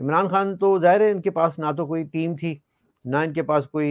इमरान खान तो जाहिर है इनके पास ना तो कोई टीम थी ना इनके पास कोई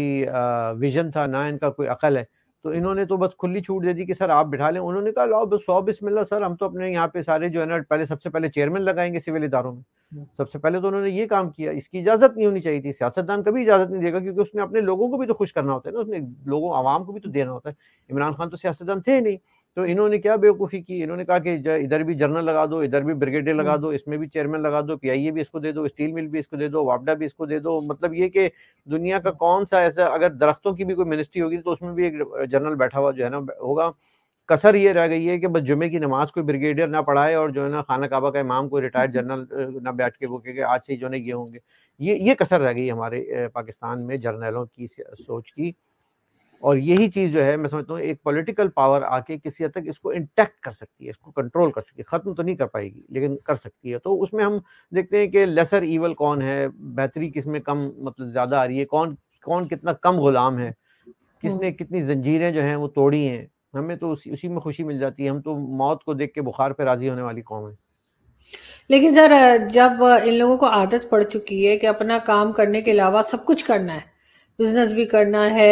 विजन था ना इनका कोई अकल है तो इन्होंने तो बस खुली छूट दे दी कि सर आप बिठा लें उन्होंने कहा लाओ बस सौ बिस्मिल्ला सर हम तो अपने यहाँ पे सारे जो है ना पहले सबसे पहले चेयरमैन लगाएंगे सिविल इदारों में सबसे पहले तो उन्होंने ये काम किया इसकी इजाजत नहीं होनी चाहिए थी सियासतदान कभी इजाजत नहीं देगा क्योंकि उसने अपने लोगों को भी तो खुश करना होता है ना उसने लोगों आवाम को भी तो देना होता है इमरान खान तो सियासतदान थे नहीं तो इन्होंने क्या बेवकूफ़ी की इन्होंने कहा कि इधर भी जर्नल लगा दो इधर भी ब्रिगेडियर लगा हम्म। दो इसमें भी चेयरमैन लगा दो पीआईए भी इसको दे दो स्टील मिल भी इसको दे दो वापडा भी इसको दे दो मतलब ये कि दुनिया का हम्म। कौन सा ऐसा अगर दरख्तों की भी कोई मिनिस्ट्री होगी तो उसमें भी एक जनरल बैठा हुआ जो है ना होगा कसर ये रह गई है कि बस जुमे की नमाज कोई ब्रिगेडियर ना पढ़ाए और जो है ना खाना काबा का इमाम कोई रिटायर्ड हम्म। जनरल ना बैठ के वो कहे आज से ही जो है ये होंगे ये ये कसर रह गई हमारे पाकिस्तान में जर्नलों की सोच की और यही चीज जो है मैं समझता हूँ एक पॉलिटिकल पावर आके किसी हद तक इसको इंटैक्ट कर सकती है इसको कंट्रोल कर सकती है खत्म तो नहीं कर पाएगी लेकिन कर सकती है तो उसमें हम देखते हैं कि लेसर ईवल कौन है बेहतरी किस में कम मतलब ज्यादा आ रही है कौन कौन कितना कम गुलाम है किसने कितनी जंजीरें जो हैं वो तोड़ी हैं हमें तो उसी उसी में खुशी मिल जाती है हम तो मौत को देख के बुखार पे राजी होने वाली कौम है लेकिन सर जब इन लोगों को आदत पड़ चुकी है कि अपना काम करने के अलावा सब कुछ करना है बिजनेस भी करना है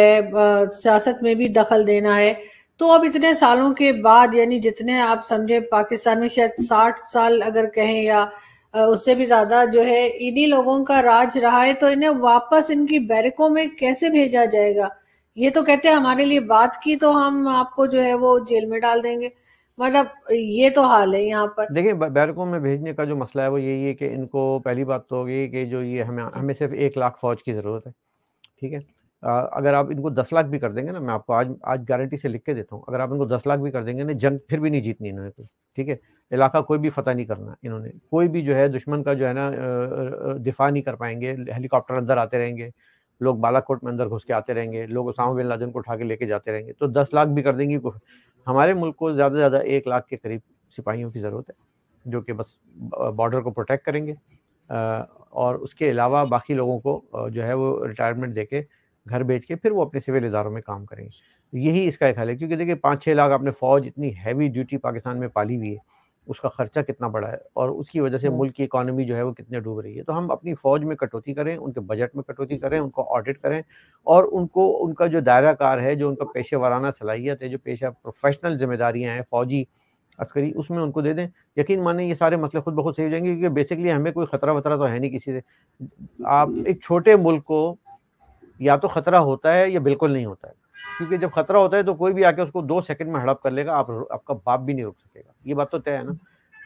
सियासत में भी दखल देना है तो अब इतने सालों के बाद यानी जितने आप समझे पाकिस्तान में शायद साठ साल अगर कहें या उससे भी ज्यादा जो है इन्हीं लोगों का राज रहा है तो इन्हें वापस इनकी बैरकों में कैसे भेजा जाएगा ये तो कहते हैं हमारे लिए बात की तो हम आपको जो है वो जेल में डाल देंगे मतलब ये तो हाल है यहाँ पर देखिए बैरकों में भेजने का जो मसला है वो यही है कि इनको पहली बात तो होगी कि जो ये हमें हमें सिर्फ एक लाख फौज की जरूरत है ठीक है अगर आप इनको दस लाख भी कर देंगे ना मैं आपको आज आज गारंटी से लिख के देता हूँ अगर आप इनको दस लाख भी कर देंगे ना जंग फिर भी नहीं जीतनी इन्होंने कोई ठीक है इलाका कोई भी फतह नहीं करना इन्होंने कोई भी जो है दुश्मन का जो है ना दिफा नहीं कर पाएंगे हेलीकॉप्टर अंदर आते रहेंगे लोग बालाकोट में अंदर घुस के आते रहेंगे लोग उसामा बिन लादन को उठा के लेके जाते रहेंगे तो दस लाख भी कर देंगे हमारे मुल्क को ज़्यादा से ज़्यादा एक लाख के करीब सिपाहियों की ज़रूरत है जो कि बस बॉर्डर को प्रोटेक्ट करेंगे और उसके अलावा बाकी लोगों को जो है वो रिटायरमेंट दे के घर बेच के फिर वो अपने सिविल इदारों में काम करेंगे तो यही इसका एक हल है क्योंकि देखिए पाँच छः लाख आपने फौज इतनी हैवी ड्यूटी पाकिस्तान में पाली हुई है उसका खर्चा कितना बड़ा है और उसकी वजह से मुल्क की इकानमी जो है वो कितने डूब रही है तो हम अपनी फौज में कटौती करें उनके बजट में कटौती करें उनको ऑडिट करें और उनको उनका जो दायरा कार है जो उनका पेशे वाराना सलाहियत है जो पेशा प्रोफेशनल जिम्मेदारियाँ हैं फौजी अस्करी उसमें उनको दे दें यकीन माने ये सारे मसले खुद बखुद सही हो जाएंगे क्योंकि बेसिकली हमें कोई ख़तरा वतरा तो है नहीं किसी से आप हम्म। एक छोटे मुल्क को या तो ख़तरा होता है या बिल्कुल नहीं होता है क्योंकि जब ख़तरा होता है तो कोई भी आके उसको दो सेकंड में हड़प कर लेगा आप आपका बाप भी नहीं रुक सकेगा ये बात तो तय है ना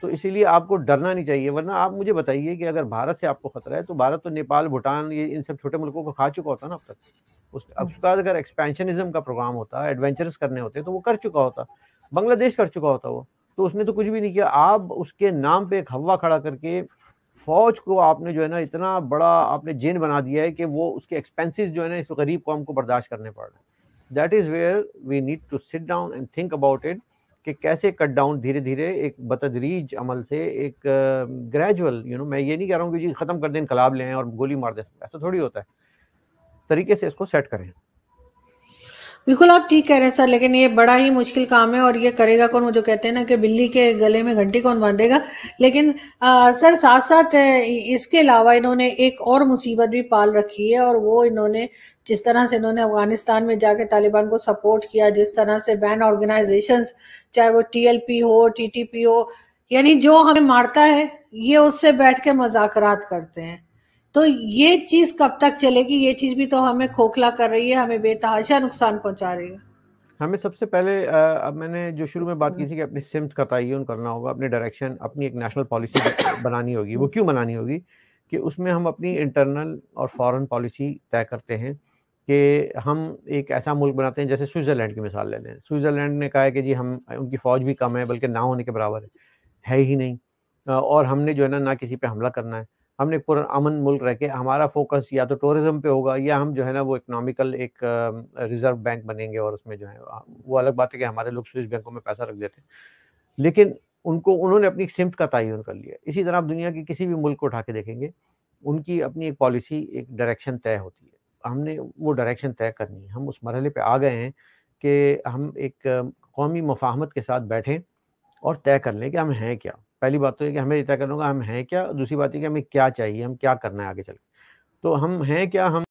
तो इसीलिए आपको डरना नहीं चाहिए वरना आप मुझे बताइए कि अगर भारत से आपको खतरा है तो भारत तो नेपाल भूटान ये इन सब छोटे मुल्कों को खा चुका होता ना अब तक उस अब हम्म। उसका अगर एक्सपेंशनिज्म का प्रोग्राम होता एडवेंचरस करने होते तो वो कर चुका होता बांग्लादेश कर चुका होता वो तो उसने तो कुछ भी नहीं किया आप उसके नाम पे एक हवा खड़ा करके फौज को आपने जो है ना इतना बड़ा आपने जेन बना दिया है कि वो उसके एक्सपेंसिस जो है ना इस गरीब कौम को बर्दाश्त करने पड़ रहे हैं that is where we need to sit down and think about it कि कैसे कट डाउन धीरे धीरे एक बतदरीज अमल से एक ग्रेजुअल यू नो मैं ये नहीं कह रहा हूँ कि जी ख़त्म कर दें इनकलाब लें और गोली मार दें ऐसा थोड़ी होता है तरीके से इसको सेट करें बिल्कुल आप ठीक कह रहे हैं सर लेकिन ये बड़ा ही मुश्किल काम है और ये करेगा कौन वो जो कहते हैं ना कि बिल्ली के गले में घंटी कौन बांधेगा लेकिन आ, सर साथ साथ इसके अलावा इन्होंने एक और मुसीबत भी पाल रखी है और वो इन्होंने जिस तरह से इन्होंने अफगानिस्तान में जाके तालिबान को सपोर्ट किया जिस तरह से बैन ऑर्गेनाइजेशन चाहे वो टी हो टी हो यानी जो हमें मारता है ये उससे बैठ के मजाक करते हैं तो ये चीज कब तक चलेगी ये चीज भी तो हमें खोखला कर रही है हमें बेतहाशा नुकसान पहुंचा रही है हमें सबसे पहले अब मैंने जो शुरू में बात की थी कि अपनी सिम्स का तयन करना होगा अपने डायरेक्शन अपनी एक नेशनल पॉलिसी बनानी होगी वो हम्म। क्यों बनानी होगी कि उसमें हम अपनी इंटरनल और फॉरेन पॉलिसी तय करते हैं कि हम एक ऐसा मुल्क बनाते हैं जैसे स्विट्ज़रलैंड की मिसाल ले लें स्विट्ज़रलैंड ने कहा है कि जी हम उनकी फ़ौज भी कम है बल्कि ना होने के बराबर है है ही नहीं और हमने जो है ना ना किसी पे हमला करना है हमने पूरा अमन मुल्क रह के हमारा फोकस या तो टूरिज्म पे होगा या हम जो है ना वो इकोनॉमिकल एक रिजर्व बैंक बनेंगे और उसमें जो है वो अलग बात है कि हमारे लोग स्विस बैंकों में पैसा रख देते लेकिन उनको उन्होंने अपनी सिमट का तयन कर लिया इसी तरह आप दुनिया के किसी भी मुल्क को उठा के देखेंगे उनकी अपनी एक पॉलिसी एक डायरेक्शन तय होती है हमने वो डायरेक्शन तय करनी है हम उस मरहले पर आ गए हैं कि हम एक कौमी मफाहमत के साथ बैठें और तय कर लें कि हम हैं क्या पहली बात तो ये कि हमें तय करना होगा हम हैं क्या दूसरी बात ये कि हमें क्या चाहिए हम क्या करना है आगे चल तो हम हैं क्या हम